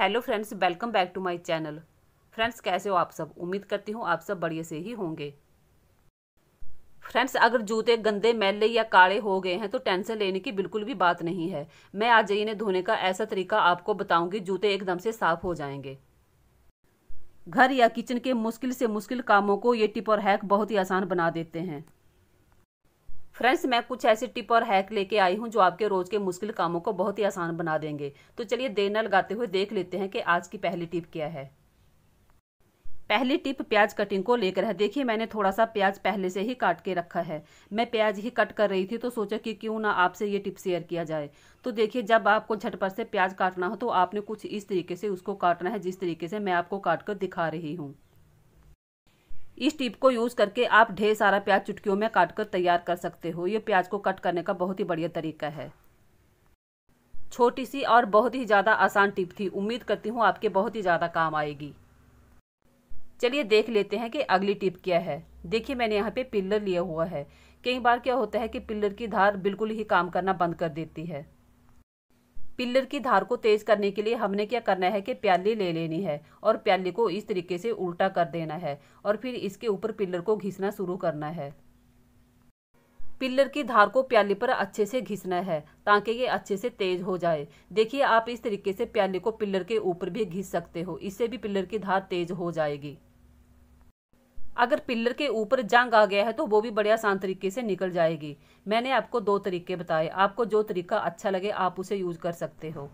Hello friends welcome back to my channel friends कैसे हो आप सब उम्मीद करती हूँ आप सब बढ़िया से ही होंगे फ्रेंड्स अगर जूते गंदे मैले या काले हो गए हैं तो टेंशन लेने की बिल्कुल भी बात नहीं है मैं आज इन्हें धोने का ऐसा तरीका आपको बताऊंगी जूते एकदम से साफ हो जाएंगे घर या किचन के मुश्किल से मुश्किल कामों को ये टिप और हैक बहुत ही आसान बना देते हैं फ्रेंड्स मैं कुछ ऐसी टिप और हैक लेके आई हूँ जो आपके रोज़ के मुश्किल कामों को बहुत ही आसान बना देंगे तो चलिए देर न लगाते हुए देख लेते हैं कि आज की पहली टिप क्या है पहली टिप प्याज कटिंग को लेकर है देखिए मैंने थोड़ा सा प्याज पहले से ही काट के रखा है मैं प्याज ही कट कर रही थी तो सोचा कि क्यों ना आपसे ये टिप शेयर किया जाए तो देखिए जब आपको झटपट से प्याज काटना हो तो आपने कुछ इस तरीके से उसको काटना है जिस तरीके से मैं आपको काट कर दिखा रही हूँ इस टिप को यूज़ करके आप ढेर सारा प्याज चुटकियों में काट कर तैयार कर सकते हो ये प्याज को कट करने का बहुत ही बढ़िया तरीका है छोटी सी और बहुत ही ज़्यादा आसान टिप थी उम्मीद करती हूँ आपके बहुत ही ज़्यादा काम आएगी चलिए देख लेते हैं कि अगली टिप क्या है देखिए मैंने यहाँ पे पिल्लर लिया हुआ है कई बार क्या होता है कि पिल्लर की धार बिल्कुल ही काम करना बंद कर देती है पिल्लर की धार को तेज करने के लिए हमने क्या करना है कि प्याली ले लेनी है और प्याली को इस तरीके से उल्टा कर देना है और फिर इसके ऊपर पिल्लर को घिसना शुरू करना है पिल्लर की धार को प्याली पर अच्छे से घिसना है ताकि ये अच्छे से तेज हो जाए देखिए आप इस तरीके से प्याली को पिल्लर के ऊपर भी घिस सकते हो इससे भी पिल्लर की धार तेज हो जाएगी अगर पिलर के ऊपर जंग आ गया है तो वो भी बड़े आसान तरीके से निकल जाएगी मैंने आपको दो तरीके बताए आपको जो तरीका अच्छा लगे आप उसे यूज़ कर सकते हो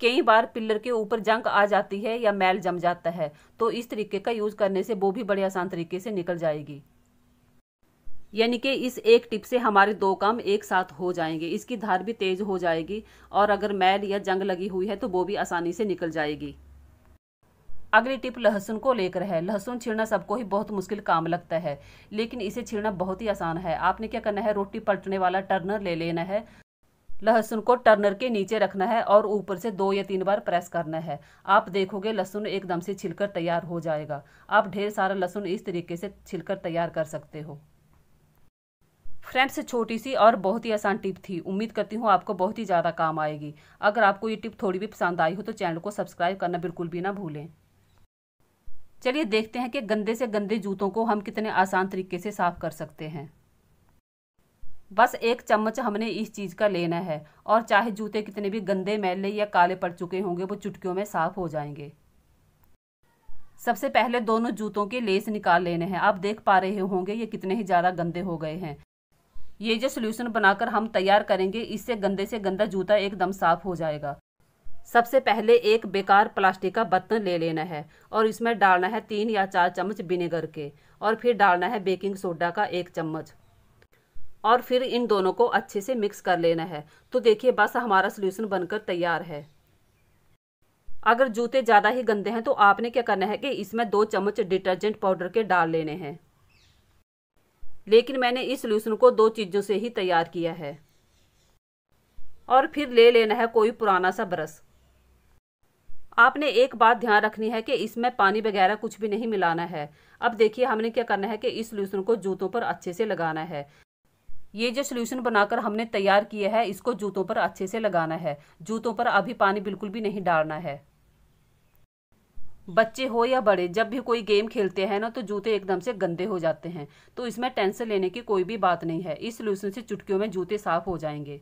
कई बार पिलर के ऊपर जंग आ जाती है या मैल जम जाता है तो इस तरीके का यूज़ करने से वो भी बड़े आसान तरीके से निकल जाएगी यानी कि इस एक टिप से हमारे दो काम एक साथ हो जाएंगे इसकी धार भी तेज़ हो जाएगी और अगर मैल या जंग लगी हुई है तो वो भी आसानी से निकल जाएगी अगली टिप लहसुन को लेकर है लहसुन छीड़ना सबको ही बहुत मुश्किल काम लगता है लेकिन इसे छीड़ना बहुत ही आसान है आपने क्या करना है रोटी पलटने वाला टर्नर ले लेना है लहसुन को टर्नर के नीचे रखना है और ऊपर से दो या तीन बार प्रेस करना है आप देखोगे लहसुन एकदम से छिलकर तैयार हो जाएगा आप ढेर सारा लहसुन इस तरीके से छिलकर तैयार कर सकते हो फ्रेंड्स छोटी सी और बहुत ही आसान टिप थी उम्मीद करती हूँ आपको बहुत ही ज़्यादा काम आएगी अगर आपको ये टिप थोड़ी भी पसंद आई हो तो चैनल को सब्सक्राइब करना बिल्कुल भी ना भूलें चलिए देखते हैं कि गंदे से गंदे जूतों को हम कितने आसान तरीके से साफ़ कर सकते हैं बस एक चम्मच हमने इस चीज़ का लेना है और चाहे जूते कितने भी गंदे मैले या काले पड़ चुके होंगे वो चुटकियों में साफ़ हो जाएंगे सबसे पहले दोनों जूतों के लेस निकाल लेने हैं आप देख पा रहे होंगे ये कितने ही ज़्यादा गंदे हो गए हैं ये जो सोल्यूशन बनाकर हम तैयार करेंगे इससे गंदे से गंदा जूता एकदम साफ हो जाएगा सबसे पहले एक बेकार प्लास्टिक का बर्तन ले लेना है और इसमें डालना है तीन या चार चम्मच विनेगर के और फिर डालना है बेकिंग सोडा का एक चम्मच और फिर इन दोनों को अच्छे से मिक्स कर लेना है तो देखिए बस हमारा सोल्यूशन बनकर तैयार है अगर जूते ज़्यादा ही गंदे हैं तो आपने क्या करना है कि इसमें दो चम्मच डिटर्जेंट पाउडर के डाल लेने हैं लेकिन मैंने इस सोल्यूशन को दो चीज़ों से ही तैयार किया है और फिर ले लेना है कोई पुराना सा ब्रश आपने एक बात ध्यान रखनी है कि इसमें पानी वगैरह कुछ भी नहीं मिलाना है अब देखिए हमने क्या करना है कि इस सोल्यूशन को जूतों पर अच्छे से लगाना है ये जो सोल्यूशन बनाकर हमने तैयार किया है इसको जूतों पर अच्छे से लगाना है जूतों पर अभी पानी बिल्कुल भी नहीं डालना है बच्चे हो या बड़े जब भी कोई गेम खेलते हैं ना तो जूते एकदम से गंदे हो जाते हैं तो इसमें टेंशन लेने की कोई भी बात नहीं है इस सोल्यूशन से चुटकियों में जूते साफ हो जाएंगे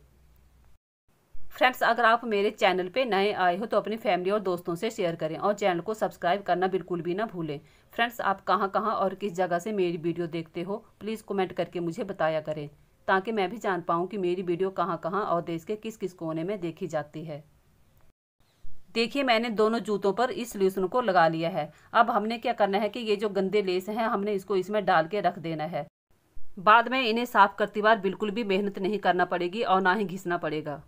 फ्रेंड्स अगर आप मेरे चैनल पे नए आए हो तो अपनी फैमिली और दोस्तों से शेयर करें और चैनल को सब्सक्राइब करना बिल्कुल भी ना भूलें फ्रेंड्स आप कहाँ कहाँ और किस जगह से मेरी वीडियो देखते हो प्लीज़ कमेंट करके मुझे बताया करें ताकि मैं भी जान पाऊँ कि मेरी वीडियो कहाँ कहाँ और देश के किस किस कोने में देखी जाती है देखिए मैंने दोनों जूतों पर इस सोल्यूशन को लगा लिया है अब हमने क्या करना है कि ये जो गंदे लेस हैं हमने इसको इसमें डाल के रख देना है बाद में इन्हें साफ करती बार बिल्कुल भी मेहनत नहीं करना पड़ेगी और ना ही घिसना पड़ेगा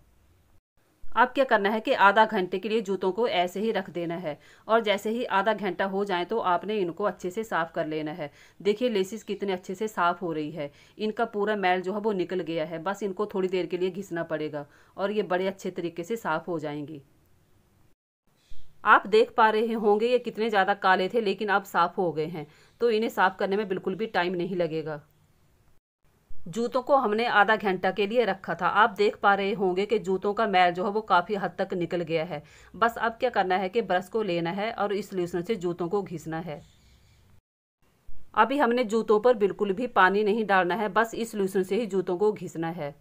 अब क्या करना है कि आधा घंटे के लिए जूतों को ऐसे ही रख देना है और जैसे ही आधा घंटा हो जाए तो आपने इनको अच्छे से साफ़ कर लेना है देखिए लेसिस कितने अच्छे से साफ़ हो रही है इनका पूरा मैल जो है वो निकल गया है बस इनको थोड़ी देर के लिए घिसना पड़ेगा और ये बड़े अच्छे तरीके से साफ़ हो जाएंगी आप देख पा रहे होंगे ये कितने ज़्यादा काले थे लेकिन अब साफ़ हो गए हैं तो इन्हें साफ़ करने में बिल्कुल भी टाइम नहीं लगेगा जूतों को हमने आधा घंटा के लिए रखा था आप देख पा रहे होंगे कि जूतों का मैल जो है वो काफ़ी हद तक निकल गया है बस अब क्या करना है कि ब्रश को लेना है और इस लूसन से जूतों को घिसना है अभी हमने जूतों पर बिल्कुल भी पानी नहीं डालना है बस इस सोल्यूशन से ही जूतों को घिसना है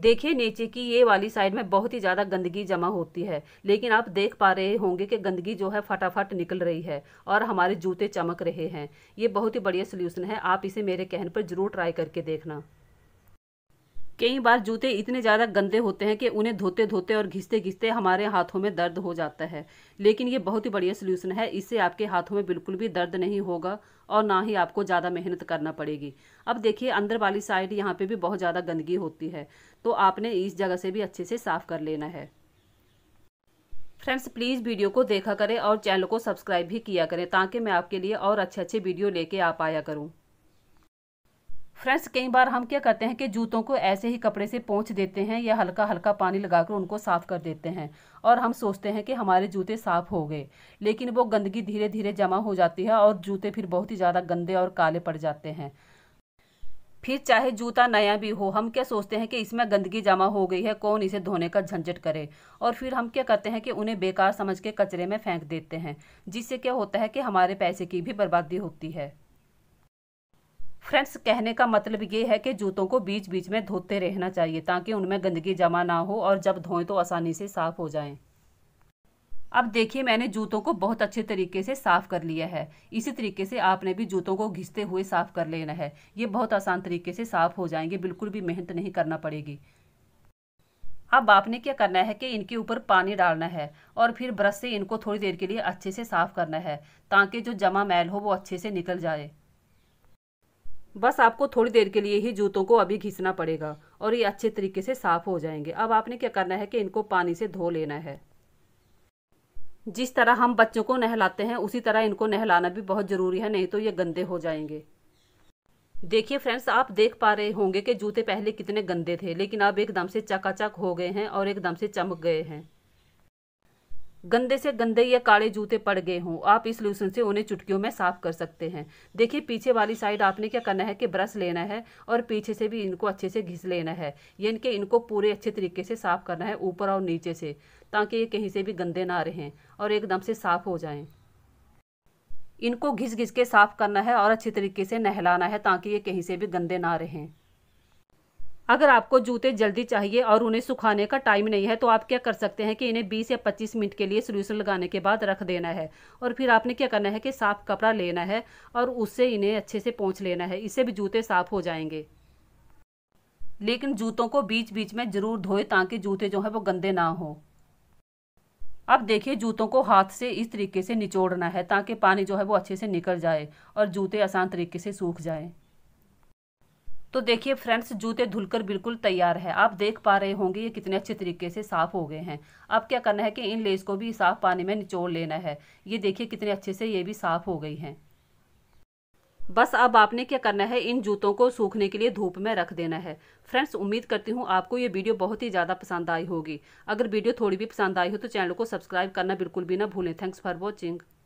देखिए नीचे की ये वाली साइड में बहुत ही ज़्यादा गंदगी जमा होती है लेकिन आप देख पा रहे होंगे कि गंदगी जो है फटाफट निकल रही है और हमारे जूते चमक रहे हैं ये बहुत ही बढ़िया सोल्यूसन है आप इसे मेरे कहने पर ज़रूर ट्राई करके देखना कई बार जूते इतने ज़्यादा गंदे होते हैं कि उन्हें धोते धोते और घिसते घिसते हमारे हाथों में दर्द हो जाता है लेकिन ये बहुत ही बढ़िया सोल्यूसन है इससे आपके हाथों में बिल्कुल भी दर्द नहीं होगा और ना ही आपको ज़्यादा मेहनत करना पड़ेगी अब देखिए अंदर वाली साइड यहाँ पे भी बहुत ज़्यादा गंदगी होती है तो आपने इस जगह से भी अच्छे से साफ़ कर लेना है फ्रेंड्स प्लीज़ वीडियो को देखा करें और चैनल को सब्सक्राइब भी किया करें ताकि मैं आपके लिए और अच्छे अच्छे वीडियो लेके आ पाया करूँ फ्रेंड्स कई बार हम क्या करते हैं कि जूतों को ऐसे ही कपड़े से पोंछ देते हैं या हल्का हल्का पानी लगाकर उनको साफ़ कर देते हैं और हम सोचते हैं कि हमारे जूते साफ़ हो गए लेकिन वो गंदगी धीरे धीरे जमा हो जाती है और जूते फिर बहुत ही ज़्यादा गंदे और काले पड़ जाते हैं फिर चाहे जूता नया भी हो हम क्या सोचते हैं कि इसमें गंदगी जमा हो गई है कौन इसे धोने का झंझट करे और फिर हम क्या करते हैं कि उन्हें बेकार समझ के कचरे में फेंक देते हैं जिससे क्या होता है कि हमारे पैसे की भी बर्बादी होती है फ्रेंड्स कहने का मतलब ये है कि जूतों को बीच बीच में धोते रहना चाहिए ताकि उनमें गंदगी जमा ना हो और जब धोएं तो आसानी से साफ़ हो जाएं। अब देखिए मैंने जूतों को बहुत अच्छे तरीके से साफ़ कर लिया है इसी तरीके से आपने भी जूतों को घिसते हुए साफ़ कर लेना है ये बहुत आसान तरीके से साफ़ हो जाएंगे बिल्कुल भी मेहनत नहीं करना पड़ेगी अब आपने क्या करना है कि इनके ऊपर पानी डालना है और फिर ब्रश से इनको थोड़ी देर के लिए अच्छे से साफ़ करना है ताकि जो जमा मैल हो वो अच्छे से निकल जाए बस आपको थोड़ी देर के लिए ही जूतों को अभी घिसना पड़ेगा और ये अच्छे तरीके से साफ हो जाएंगे अब आपने क्या करना है कि इनको पानी से धो लेना है जिस तरह हम बच्चों को नहलाते हैं उसी तरह इनको नहलाना भी बहुत ज़रूरी है नहीं तो ये गंदे हो जाएंगे देखिए फ्रेंड्स आप देख पा रहे होंगे कि जूते पहले कितने गंदे थे लेकिन अब एकदम से चकाचक हो गए हैं और एकदम से चमक गए हैं गंदे से गंदे या काले जूते पड़ गए हों आप इस सोल्यूशन से उन्हें चुटकियों में साफ कर सकते हैं देखिए पीछे वाली साइड आपने क्या करना है कि ब्रश लेना है और पीछे से भी इनको अच्छे से घिस लेना है यानी कि इनको पूरे अच्छे तरीके से साफ करना है ऊपर और नीचे से ताकि ये कहीं से भी गंदे ना रहें और एकदम से साफ हो जाएं इनको घिस घिस के साफ करना है और अच्छे तरीके से नहलाना है ताकि ये कहीं से भी गंदे ना रहें अगर आपको जूते जल्दी चाहिए और उन्हें सुखाने का टाइम नहीं है तो आप क्या कर सकते हैं कि इन्हें 20 या 25 मिनट के लिए सोल्यूशन लगाने के बाद रख देना है और फिर आपने क्या करना है कि साफ़ कपड़ा लेना है और उससे इन्हें अच्छे से पहुँच लेना है इससे भी जूते साफ़ हो जाएंगे लेकिन जूतों को बीच बीच में ज़रूर धोए ताकि जूते जो है वो गंदे ना हों अब देखिए जूतों को हाथ से इस तरीके से निचोड़ना है ताकि पानी जो है वो अच्छे से निकल जाए और जूते आसान तरीके से सूख जाए तो देखिए फ्रेंड्स जूते धुलकर बिल्कुल तैयार है आप देख पा रहे होंगे ये कितने अच्छे तरीके से साफ़ हो गए हैं अब क्या करना है कि इन लेस को भी साफ़ पानी में निचोड़ लेना है ये देखिए कितने अच्छे से ये भी साफ़ हो गई हैं बस अब आपने क्या करना है इन जूतों को सूखने के लिए धूप में रख देना है फ्रेंड्स उम्मीद करती हूँ आपको ये वीडियो बहुत ही ज़्यादा पसंद आई होगी अगर वीडियो थोड़ी भी पसंद आई हो तो चैनल को सब्सक्राइब करना बिल्कुल भी ना भूलें थैंक्स फॉर वॉचिंग